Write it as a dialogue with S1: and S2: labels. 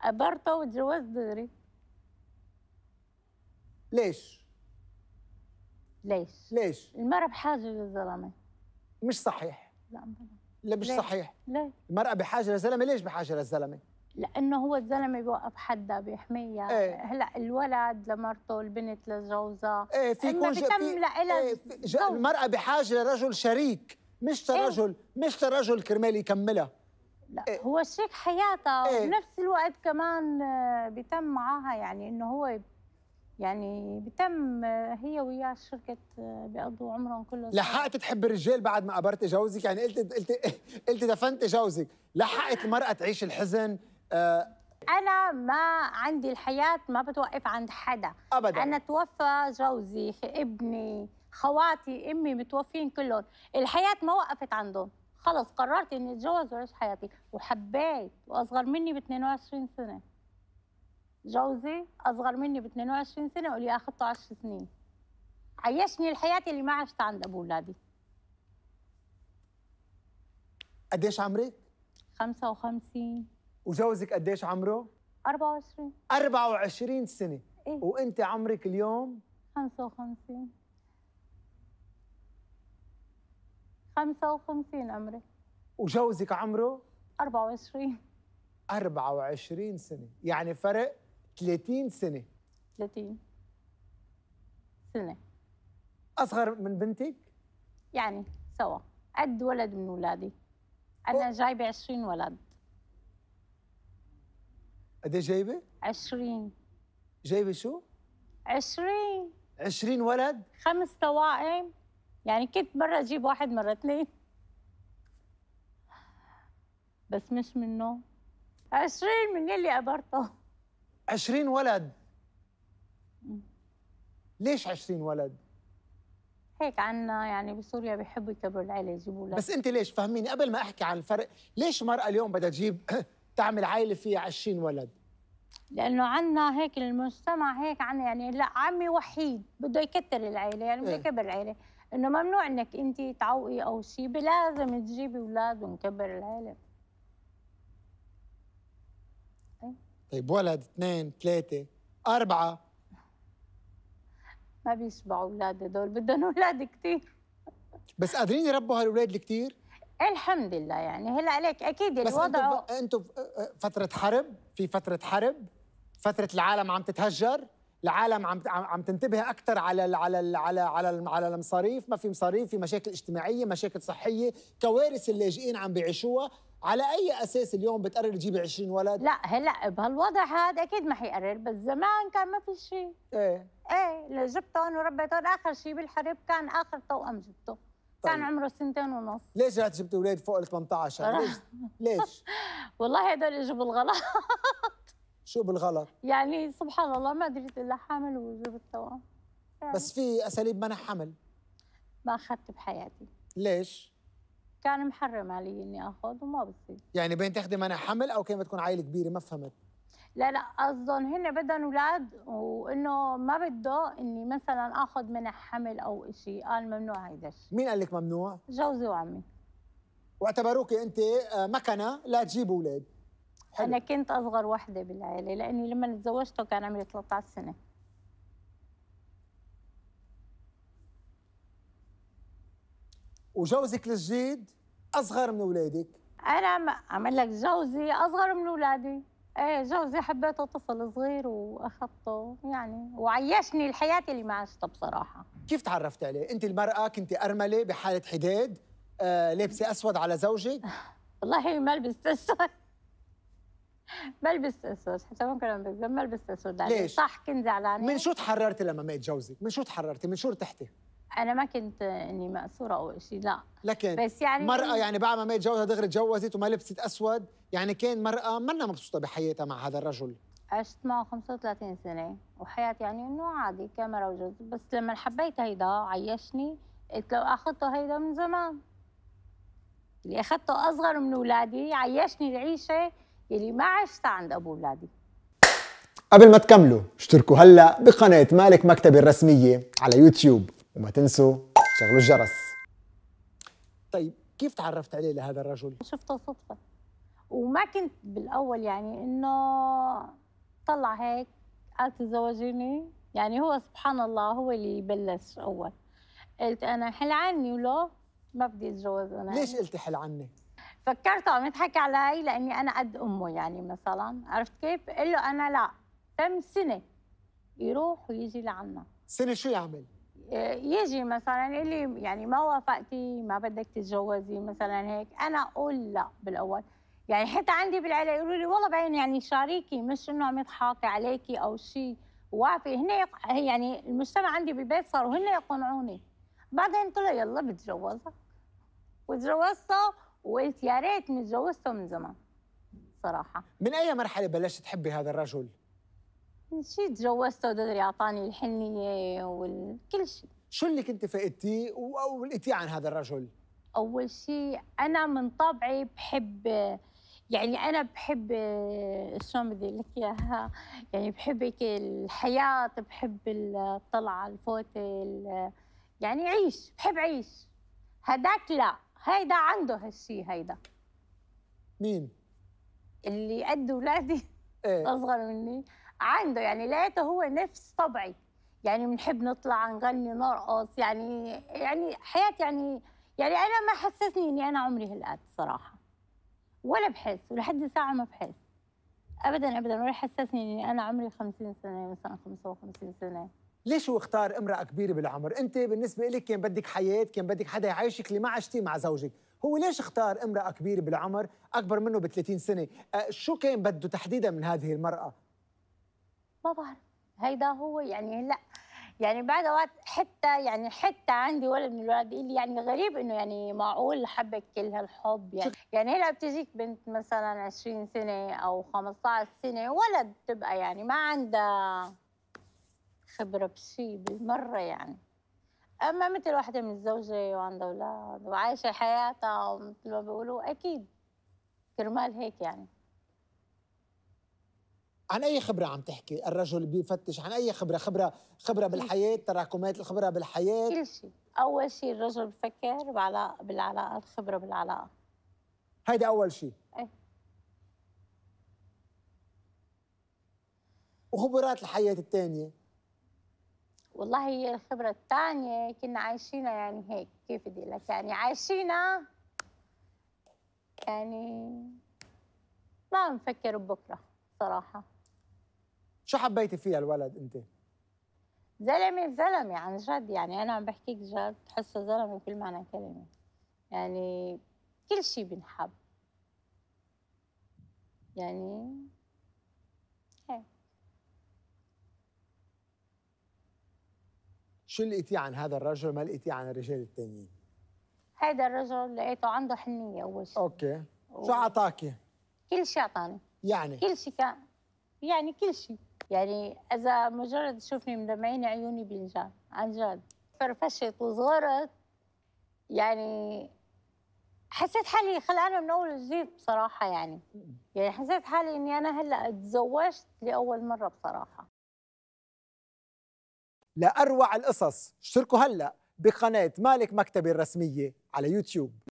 S1: عبرته وتزوج دغري ليش؟ ليش؟ ليش؟ المرأة بحاجة للزلمة مش صحيح لا
S2: لا مش ليش؟ صحيح ليه؟ المرأة بحاجة للزلمة ليش بحاجة للزلمة؟
S1: لأنه هو الزلمة بيوقف حدها بيحميها ايه؟ هلا الولد لمرته البنت لجوزها ايه في يكون في... ايه
S2: المرأة بحاجة لرجل شريك مش إيه. لرجل ايه؟ مش لرجل كرمال يكملها
S1: لا إيه؟ هو الشيخ حياته إيه؟ وبنفس الوقت كمان آه، بيتم معاها يعني انه هو يعني بتم آه، هي وياه شركة آه، بيقضوا عمرهم كله لحقت
S2: تحب الرجال بعد ما قبرت جوزك يعني قلت قلت قلت دفنت جوزك لحقت المرأة تعيش الحزن آه
S1: أنا ما عندي الحياة ما بتوقف عند حدا أبدا أنا توفى جوزي ابني خواتي امي متوفين كلهم الحياة ما وقفت عندهم خلاص قررت اني اتجوز واعيش حياتي وحبيت واصغر مني ب 22 سنه جوزي اصغر مني ب 22 سنه واللي اخذته 10 سنين عيشني الحياه اللي ما عشت عند ابو اولادي
S2: قديش عمرك
S1: 55
S2: وجوزك قديش عمره
S1: 24
S2: 24 سنه إيه؟ وانت عمرك اليوم
S1: 55 55 عمري
S2: وجوزك عمره
S1: 24
S2: 24 سنة يعني فرق 30 سنة
S1: 30 سنة أصغر من بنتك؟ يعني سوا قد ولد من ولادي أنا أوه. جايبة 20 ولد قد إيه جايبة؟ 20 جايبة شو؟ 20 20 ولد؟ خمس توائم يعني كنت مرة أجيب واحد مرة اثنين بس مش منه عشرين من اللي قبرته عشرين ولد ليش
S2: عشرين ولد؟
S1: هيك عنا يعني بسوريا بيحبوا يكبروا العيله يجيبوا لك بس
S2: انت ليش فهميني قبل ما احكي عن الفرق ليش مرأة اليوم بدها تجيب تعمل عائله فيها 20 ولد
S1: لانه عنا هيك المجتمع هيك عنا يعني لا عمي وحيد بده يكتر العيله يعني بده إيه. يكبر العيله انه ممنوع انك انت تعوقي او شيء لازم تجيبي اولاد ونكبر العيله إيه؟
S2: طيب ولد اثنين ثلاثه اربعه
S1: ما بيشبعوا اولاد هدول بدهم اولاد كثير
S2: بس قادرين يربوا هالاولاد الكثير؟
S1: الحمد لله يعني هلا عليك اكيد بس الوضع بس انتم انتم
S2: فتره حرب في فتره حرب فتره العالم عم تتهجر العالم عم عم تنتبه اكثر على على على على على المصاريف ما في مصاريف في مشاكل اجتماعيه مشاكل صحيه كوارث
S1: اللاجئين عم بيعيشوها على اي اساس اليوم بتقرر تجيبي 20 ولد لا هلا بهالوضع هذا اكيد ما حيقرر بس زمان كان ما في شيء ايه ايه جبتهم وربيتهم اخر شيء بالحرب كان اخر توأم جبته طيب. كان عمره سنتين ونص
S2: ليش رحت جبت اولاد فوق ال 18 ليش
S1: ليش والله هدول اجوا بالغلط
S2: شو بالغلط
S1: يعني سبحان الله ما دريت الا حمل وجبت توام يعني بس في اساليب منع حمل ما اخذت بحياتي ليش كان محرم علي اني اخذ وما بصير
S2: يعني بين تاخذي منع حمل او كيف تكون عائله كبيره ما فهمت
S1: لا لا قصدهم هن بدهم اولاد وانه ما بده اني مثلا اخذ منع حمل او شيء قال ممنوع هيدا الشيء
S2: مين قال لك ممنوع
S1: جوزي وعمي
S2: واعتبروكي انت آه، مكنه لا تجيب اولاد
S1: حلو. انا كنت اصغر وحده بالعائله لاني لما تزوجته كان عمري 13 سنه
S2: وجوزك الجديد اصغر من اولادك
S1: انا عمل لك جوزي اصغر من اولادي ايه جوزي حبيته طفل صغير واخذته يعني وعيشني الحياه اللي ما عشتها بصراحه
S2: كيف تعرفت عليه انت المراه كنت ارمله بحاله حداد آه لابسه اسود على زوجك
S1: والله ما لبست اسود بلبس اسود حتى ما كنا بنقول بلبس اسود ليش؟ صح كنت زعلانه من شو
S2: تحررتي لما مات جوزك؟ من شو تحررتي؟ من شو ارتحتي؟
S1: انا ما كنت اني مأسوره او شيء لا لكن بس يعني مرأة يعني
S2: بعد ما مات جوزها دغري تجوزت وما لبست اسود يعني كان مرأة منا مبسوطة بحياتها مع هذا الرجل
S1: عشت معه 35 سنة وحياتي يعني انه عادي كاميرا وجوز بس لما حبيت هيدا عيشني قلت لو اخذته هيدا من زمان اللي اخذته اصغر من اولادي عيشني العيشه يلي ما عشت عند ابو ولادي
S2: قبل ما تكملوا اشتركوا هلا بقناه مالك مكتب الرسميه على يوتيوب وما تنسوا شغلوا الجرس
S1: طيب كيف تعرفت عليه لهذا الرجل شفته صدفه وما كنت بالاول يعني انه طلع هيك قال تزوجيني يعني هو سبحان الله هو اللي بلش اول قلت انا حل عني ولو ما بدي اتجوز انا ليش قلتي حل عني فكرته عم يضحك علي لاني انا قد امه يعني مثلا عرفت كيف؟ قال له انا لا تم سنه يروح ويجي لعنا
S2: سنه شو يعمل؟
S1: آه، يجي مثلا يقول لي يعني ما وافقتي ما بدك تتجوزي مثلا هيك انا اقول لا بالاول يعني حتى عندي بالعيله يقولوا لي والله بعين يعني شاريكي مش انه عم يضحك عليكي او شيء وافي هن يعني المجتمع عندي بالبيت صاروا هن يقنعوني بعدين قلت له يلا بتجوزك وتجوزته وقلت يا ريتني متجوزته من زمان صراحه
S2: من اي مرحله بلشت تحبي هذا الرجل
S1: شي تجوزته دغري اعطاني الحنيه وكل
S2: شيء شو اللي كنت فقدتيه ولقيتيه عن هذا الرجل
S1: اول شيء انا من طبعي بحب يعني انا بحب شلون بدي لك اياها يعني بحب هيك الحياه بحب الطلعه الفوتة يعني عيش بحب عيش هداك لا هيدا عنده هالشيء هيدا مين؟ اللي قد ولادي ايه اصغر مني عنده يعني لقيته هو نفس طبعي يعني بنحب نطلع نغني نرقص يعني يعني حياتي يعني يعني انا ما حسسني اني انا عمري هالقد صراحه ولا بحس ولحد الساعه ما بحس ابدا ابدا ولا حسسني اني انا عمري 50 سنه مثلا 55 سنه
S2: ليش هو اختار امرأة كبيرة بالعمر؟ أنت بالنسبة لك كان بدك حياة، كان بدك حدا يعيشك اللي ما عشتيه مع زوجك، هو ليش اختار امرأة كبيرة بالعمر أكبر منه ب 30 سنة؟ آه، شو كان بده تحديدا من هذه المرأة؟
S1: ما بعرف، هيدا هو يعني هلا يعني بعد وقت حتى يعني حتى عندي ولد من الولاد بيقول لي يعني غريب انه يعني معقول حبك كل هالحب يعني يعني هلا بتجيك بنت مثلا 20 سنه او 15 سنه ولد تبقى يعني ما عندها خبرة بشي بالمرة يعني أما مثل واحدة متزوجة وعندها أولاد وعايشة حياتها مثل ما بيقولوا أكيد كرمال هيك يعني
S2: عن اي خبره عم تحكي الرجل بيفتش عن اي خبره خبره خبره بالحياه تراكمات الخبره بالحياه كل شيء
S1: اول شيء الرجل بفكر بعلاقه بالعلاقه الخبره بالعلاقه
S2: هيدا اول شيء ايه وخبرات الحياه الثانيه
S1: والله هي الخبرة الثانية كنا عايشينها يعني هيك كيف بدي لك يعني عايشينها يعني ما بنفكر ببكرة صراحة
S2: شو حبيتي فيها الولد انت؟
S1: زلمة زلمة عن جد يعني أنا عم بحكيك جد بحسه زلمة بكل معنى كلمة يعني كل شيء بنحب يعني شو
S2: لقيتيه عن هذا الرجل ما لقيتيه عن الرجال الثانيين؟
S1: هذا الرجل لقيته عنده حنيه اول شيء
S2: اوكي و... شو اعطاكي؟
S1: كل شيء اعطاني يعني كل شيء كان يعني كل شيء يعني اذا مجرد شوفني مدمعين عيوني بينجان عن جد فرفشت وصغرت يعني حسيت حالي خلقانه من اول وجديد بصراحه يعني يعني حسيت حالي اني انا هلا تزوجت لاول مره بصراحه
S2: لأروع القصص اشتركوا هلأ بقناة مالك مكتبي الرسمية على يوتيوب